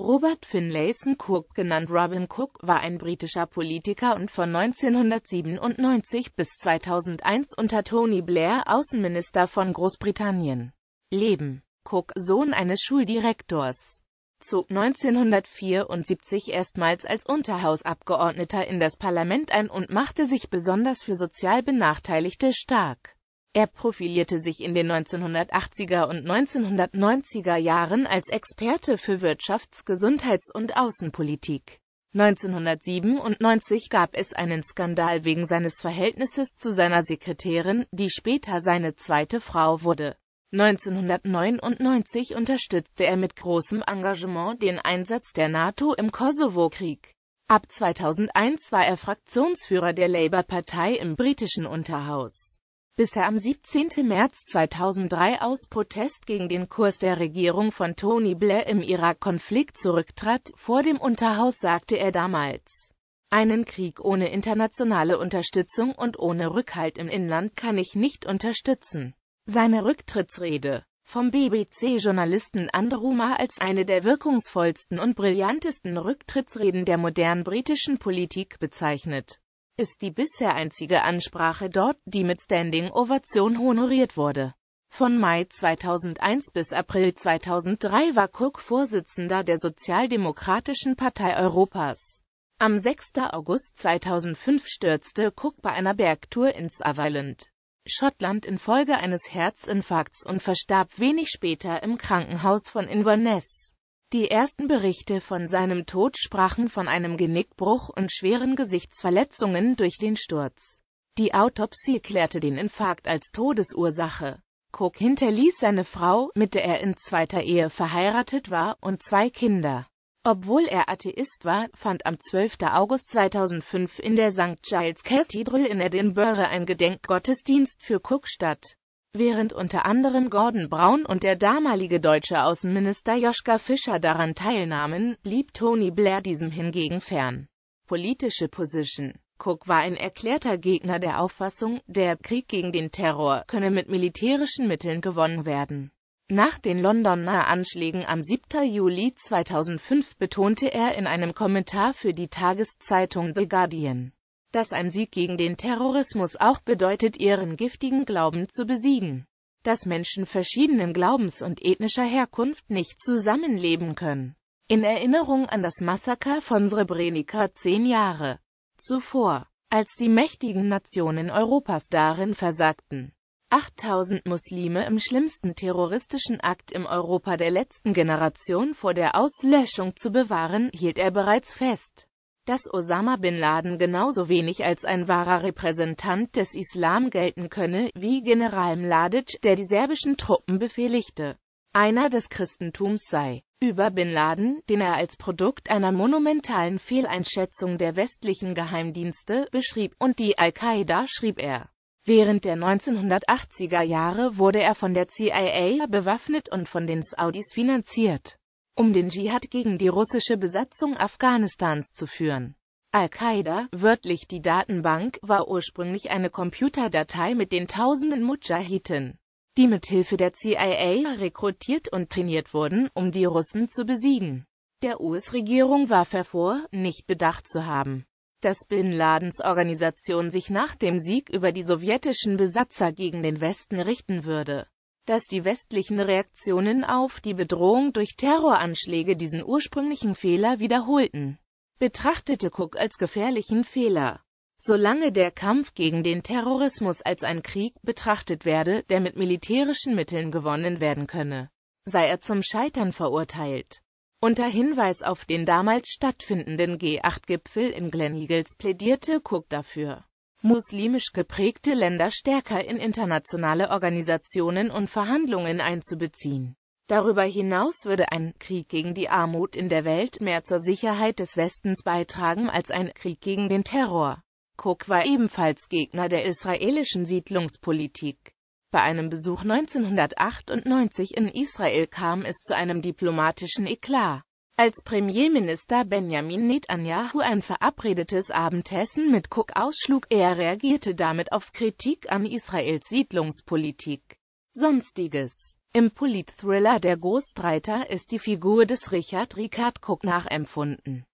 Robert Finlayson Cook, genannt Robin Cook, war ein britischer Politiker und von 1997 bis 2001 unter Tony Blair Außenminister von Großbritannien. Leben Cook, Sohn eines Schuldirektors, zog 1974 erstmals als Unterhausabgeordneter in das Parlament ein und machte sich besonders für sozial Benachteiligte stark. Er profilierte sich in den 1980er und 1990er Jahren als Experte für Wirtschafts-, Gesundheits- und Außenpolitik. 1997 gab es einen Skandal wegen seines Verhältnisses zu seiner Sekretärin, die später seine zweite Frau wurde. 1999 unterstützte er mit großem Engagement den Einsatz der NATO im Kosovo-Krieg. Ab 2001 war er Fraktionsführer der Labour-Partei im britischen Unterhaus bis er am 17. März 2003 aus Protest gegen den Kurs der Regierung von Tony Blair im Irak-Konflikt zurücktrat. Vor dem Unterhaus sagte er damals, einen Krieg ohne internationale Unterstützung und ohne Rückhalt im Inland kann ich nicht unterstützen. Seine Rücktrittsrede vom BBC-Journalisten Andruma als eine der wirkungsvollsten und brillantesten Rücktrittsreden der modernen britischen Politik bezeichnet ist die bisher einzige Ansprache dort, die mit Standing Ovation honoriert wurde. Von Mai 2001 bis April 2003 war Cook Vorsitzender der Sozialdemokratischen Partei Europas. Am 6. August 2005 stürzte Cook bei einer Bergtour ins Availand, Schottland infolge eines Herzinfarkts und verstarb wenig später im Krankenhaus von Inverness. Die ersten Berichte von seinem Tod sprachen von einem Genickbruch und schweren Gesichtsverletzungen durch den Sturz. Die Autopsie klärte den Infarkt als Todesursache. Cook hinterließ seine Frau, mit der er in zweiter Ehe verheiratet war, und zwei Kinder. Obwohl er Atheist war, fand am 12. August 2005 in der St. Giles Cathedral in Edinburgh ein Gedenkgottesdienst für Cook statt. Während unter anderem Gordon Brown und der damalige deutsche Außenminister Joschka Fischer daran teilnahmen, blieb Tony Blair diesem hingegen fern. Politische Position Cook war ein erklärter Gegner der Auffassung, der Krieg gegen den Terror könne mit militärischen Mitteln gewonnen werden. Nach den Londoner Anschlägen am 7. Juli 2005 betonte er in einem Kommentar für die Tageszeitung The Guardian, dass ein Sieg gegen den Terrorismus auch bedeutet, ihren giftigen Glauben zu besiegen. Dass Menschen verschiedenen Glaubens und ethnischer Herkunft nicht zusammenleben können. In Erinnerung an das Massaker von Srebrenica zehn Jahre zuvor, als die mächtigen Nationen Europas darin versagten. 8000 Muslime im schlimmsten terroristischen Akt im Europa der letzten Generation vor der Auslöschung zu bewahren, hielt er bereits fest dass Osama bin Laden genauso wenig als ein wahrer Repräsentant des Islam gelten könne, wie General Mladic, der die serbischen Truppen befehligte, einer des Christentums sei. Über Bin Laden, den er als Produkt einer monumentalen Fehleinschätzung der westlichen Geheimdienste beschrieb und die Al-Qaida, schrieb er. Während der 1980er Jahre wurde er von der CIA bewaffnet und von den Saudis finanziert um den Dschihad gegen die russische Besatzung Afghanistans zu führen. Al-Qaida, wörtlich die Datenbank, war ursprünglich eine Computerdatei mit den tausenden Mujahiten, die mithilfe der CIA rekrutiert und trainiert wurden, um die Russen zu besiegen. Der US-Regierung warf hervor, nicht bedacht zu haben, dass Bin Ladens Organisation sich nach dem Sieg über die sowjetischen Besatzer gegen den Westen richten würde dass die westlichen Reaktionen auf die Bedrohung durch Terroranschläge diesen ursprünglichen Fehler wiederholten, betrachtete Cook als gefährlichen Fehler. Solange der Kampf gegen den Terrorismus als ein Krieg betrachtet werde, der mit militärischen Mitteln gewonnen werden könne, sei er zum Scheitern verurteilt. Unter Hinweis auf den damals stattfindenden G8-Gipfel in Glen Eagles plädierte Cook dafür, muslimisch geprägte Länder stärker in internationale Organisationen und Verhandlungen einzubeziehen. Darüber hinaus würde ein Krieg gegen die Armut in der Welt mehr zur Sicherheit des Westens beitragen als ein Krieg gegen den Terror. Cook war ebenfalls Gegner der israelischen Siedlungspolitik. Bei einem Besuch 1998 in Israel kam es zu einem diplomatischen Eklat als Premierminister Benjamin Netanyahu ein verabredetes Abendessen mit Cook ausschlug. Er reagierte damit auf Kritik an Israels Siedlungspolitik. Sonstiges Im Politthriller Der Ghostreiter ist die Figur des Richard Ricard Cook nachempfunden.